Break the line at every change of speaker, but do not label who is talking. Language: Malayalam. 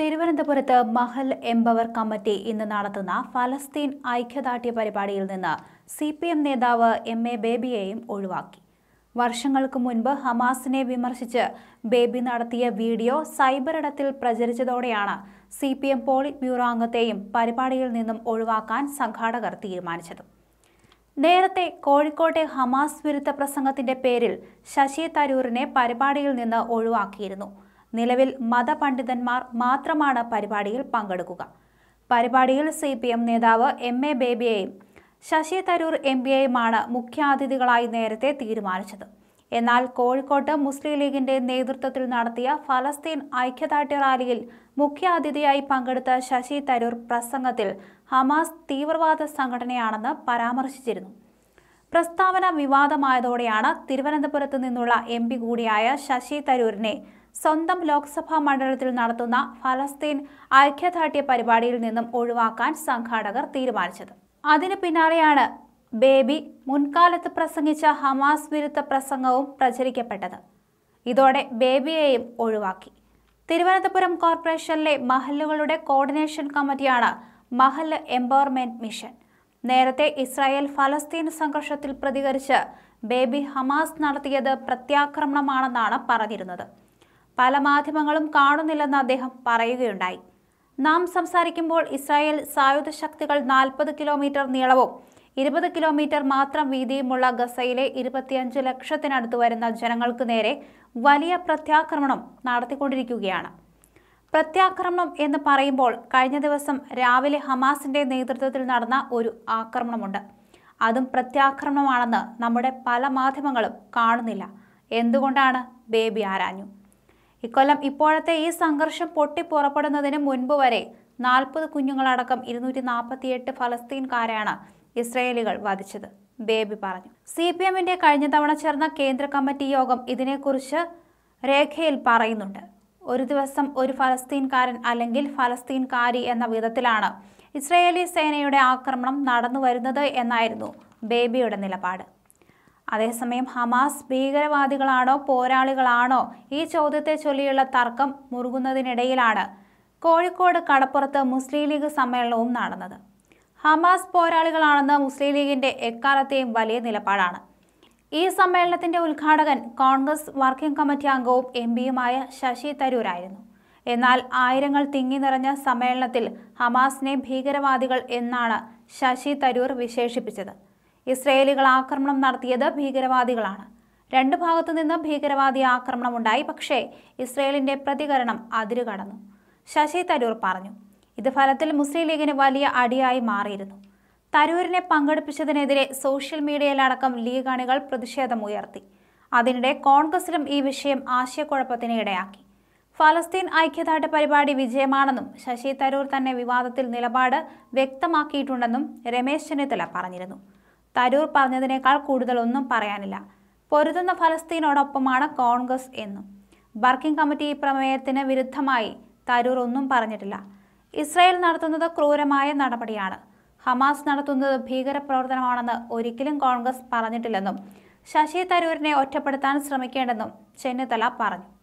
തിരുവനന്തപുരത്ത് മഹൽ എംപവർ കമ്മിറ്റി ഇന്ന് നടത്തുന്ന ഫലസ്തീൻ ഐക്യദാർഢ്യ പരിപാടിയിൽ നിന്ന് സി പി എം നേതാവ് എം എ ബേബിയെയും ഒഴിവാക്കി വർഷങ്ങൾക്ക് മുൻപ് ഹമാസിനെ വിമർശിച്ച് ബേബി നടത്തിയ വീഡിയോ സൈബർ ഇടത്തിൽ പ്രചരിച്ചതോടെയാണ് C P M politburo അംഗത്തെയും പരിപാടിയിൽ നിന്നും ഒഴിവാക്കാൻ സംഘാടകർ തീരുമാനിച്ചത് നേരത്തെ കോഴിക്കോട്ടെ ഹമാസ് വിരുദ്ധ പ്രസംഗത്തിന്റെ പേരിൽ ശശി തരൂരിനെ പരിപാടിയിൽ നിന്ന് ഒഴിവാക്കിയിരുന്നു നിലവിൽ മതപണ്ഡിതന്മാർ മാത്രമാണ് പരിപാടിയിൽ പങ്കെടുക്കുക പരിപാടിയിൽ സി പി എം നേതാവ് എം എ ബേബിയെയും ശശി തരൂർ എം പിയെയുമാണ് മുഖ്യാതിഥികളായി നേരത്തെ തീരുമാനിച്ചത് എന്നാൽ കോഴിക്കോട്ട് മുസ്ലിം ലീഗിന്റെ നേതൃത്വത്തിൽ നടത്തിയ ഫലസ്തീൻ ഐക്യദാർഢ്യ റാലിയിൽ മുഖ്യാതിഥിയായി പങ്കെടുത്ത ശശി തരൂർ പ്രസംഗത്തിൽ ഹമാസ് തീവ്രവാദ സംഘടനയാണെന്ന് പരാമർശിച്ചിരുന്നു പ്രസ്താവന വിവാദമായതോടെയാണ് തിരുവനന്തപുരത്ത് നിന്നുള്ള എം കൂടിയായ ശശി തരൂരിനെ സ്വന്തം ലോക്സഭാ മണ്ഡലത്തിൽ നടത്തുന്ന ഫലസ്തീൻ ഐക്യദാർഢ്യ പരിപാടിയിൽ നിന്നും ഒഴിവാക്കാൻ സംഘാടകർ തീരുമാനിച്ചത് അതിനു പിന്നാലെയാണ് ബേബി മുൻകാലത്ത് പ്രസംഗിച്ച ഹമാസ് വിരുദ്ധ പ്രസംഗവും പ്രചരിക്കപ്പെട്ടത് ഇതോടെ ബേബിയെയും ഒഴിവാക്കി തിരുവനന്തപുരം കോർപ്പറേഷനിലെ മഹല്ലുകളുടെ കോർഡിനേഷൻ കമ്മിറ്റിയാണ് മഹൽ എംപവർമെന്റ് മിഷൻ നേരത്തെ ഇസ്രായേൽ ഫലസ്തീൻ സംഘർഷത്തിൽ പ്രതികരിച്ച് ബേബി ഹമാസ് നടത്തിയത് പ്രത്യാക്രമണമാണെന്നാണ് പറഞ്ഞിരുന്നത് പല മാധ്യമങ്ങളും കാണുന്നില്ലെന്ന് അദ്ദേഹം പറയുകയുണ്ടായി നാം സംസാരിക്കുമ്പോൾ ഇസ്രായേൽ സായുധ ശക്തികൾ നാൽപ്പത് കിലോമീറ്റർ നീളവും ഇരുപത് കിലോമീറ്റർ മാത്രം വീതിയുമുള്ള ഗസയിലെ ഇരുപത്തിയഞ്ച് ലക്ഷത്തിനടുത്ത് വരുന്ന ജനങ്ങൾക്ക് നേരെ വലിയ പ്രത്യാക്രമണം നടത്തിക്കൊണ്ടിരിക്കുകയാണ് പ്രത്യാക്രമണം എന്ന് പറയുമ്പോൾ കഴിഞ്ഞ ദിവസം രാവിലെ ഹമാസിന്റെ നേതൃത്വത്തിൽ നടന്ന ഒരു ആക്രമണമുണ്ട് അതും പ്രത്യാക്രമണമാണെന്ന് നമ്മുടെ പല മാധ്യമങ്ങളും കാണുന്നില്ല എന്തുകൊണ്ടാണ് ബേബി ആരാഞ്ഞു ഇക്കൊല്ലം ഇപ്പോഴത്തെ ഈ സംഘർഷം പൊട്ടിപ്പുറപ്പെടുന്നതിന് മുൻപ് വരെ നാൽപ്പത് കുഞ്ഞുങ്ങളടക്കം ഇരുന്നൂറ്റി നാൽപ്പത്തിയെട്ട് ഫലസ്തീൻകാരെയാണ് ഇസ്രയേലികൾ വധിച്ചത് ബേബി പറഞ്ഞു സി പി എമ്മിന്റെ കഴിഞ്ഞ തവണ ചേർന്ന കേന്ദ്ര കമ്മിറ്റി യോഗം ഇതിനെക്കുറിച്ച് രേഖയിൽ പറയുന്നുണ്ട് ഒരു ദിവസം ഒരു ഫലസ്തീൻകാരൻ അല്ലെങ്കിൽ ഫലസ്തീൻകാരി എന്ന വിധത്തിലാണ് ഇസ്രയേലി സേനയുടെ ആക്രമണം നടന്നു വരുന്നത് എന്നായിരുന്നു ബേബിയുടെ നിലപാട് അതേസമയം ഹമാസ് ഭീകരവാദികളാണോ പോരാളികളാണോ ഈ ചോദ്യത്തെ ചൊല്ലിയുള്ള തർക്കം മുറുകുന്നതിനിടയിലാണ് കോഴിക്കോട് കടപ്പുറത്ത് മുസ്ലിം ലീഗ് സമ്മേളനവും നടന്നത് ഹമാസ് പോരാളികളാണെന്ന് മുസ്ലിം ലീഗിന്റെ എക്കാലത്തെയും വലിയ നിലപാടാണ് ഈ സമ്മേളനത്തിന്റെ ഉദ്ഘാടകൻ കോൺഗ്രസ് വർക്കിംഗ് കമ്മിറ്റി അംഗവും എം പിയുമായ ശശി തരൂരായിരുന്നു എന്നാൽ ആയിരങ്ങൾ തിങ്ങി നിറഞ്ഞ സമ്മേളനത്തിൽ ഹമാസിനെ ഭീകരവാദികൾ എന്നാണ് ശശി തരൂർ വിശേഷിപ്പിച്ചത് ഇസ്രയേലുകൾ ആക്രമണം നടത്തിയത് ഭീകരവാദികളാണ് രണ്ട് ഭാഗത്തു നിന്ന് ഭീകരവാദി ആക്രമണം ഉണ്ടായി പക്ഷേ ഇസ്രയേലിന്റെ പ്രതികരണം അതിരുകടന്നു ശശി തരൂർ പറഞ്ഞു ഇത് ഫലത്തിൽ മുസ്ലിം ലീഗിന് വലിയ അടിയായി മാറിയിരുന്നു തരൂരിനെ പങ്കെടുപ്പിച്ചതിനെതിരെ സോഷ്യൽ മീഡിയയിലടക്കം ലീഗ് അണികൾ പ്രതിഷേധമുയർത്തി അതിനിടെ കോൺഗ്രസിലും ഈ വിഷയം ആശയക്കുഴപ്പത്തിന് ഇടയാക്കി ഫലസ്തീൻ ഐക്യദാർഢ്യ പരിപാടി വിജയമാണെന്നും ശശി തരൂർ തന്നെ വിവാദത്തിൽ നിലപാട് വ്യക്തമാക്കിയിട്ടുണ്ടെന്നും രമേശ് ചെന്നിത്തല പറഞ്ഞിരുന്നു തരൂർ പറഞ്ഞതിനേക്കാൾ കൂടുതലൊന്നും പറയാനില്ല പൊരുതുന്ന ഫലസ്തീനോടൊപ്പമാണ് കോൺഗ്രസ് എന്നും വർക്കിംഗ് കമ്മിറ്റി പ്രമേയത്തിന് വിരുദ്ധമായി തരൂർ ഒന്നും പറഞ്ഞിട്ടില്ല ഇസ്രായേൽ നടത്തുന്നത് ക്രൂരമായ നടപടിയാണ് ഹമാസ് നടത്തുന്നത് ഭീകരപ്രവർത്തനമാണെന്ന് ഒരിക്കലും കോൺഗ്രസ് പറഞ്ഞിട്ടില്ലെന്നും ശശി തരൂരിനെ ഒറ്റപ്പെടുത്താൻ ശ്രമിക്കേണ്ടെന്നും ചെന്നിത്തല പറഞ്ഞു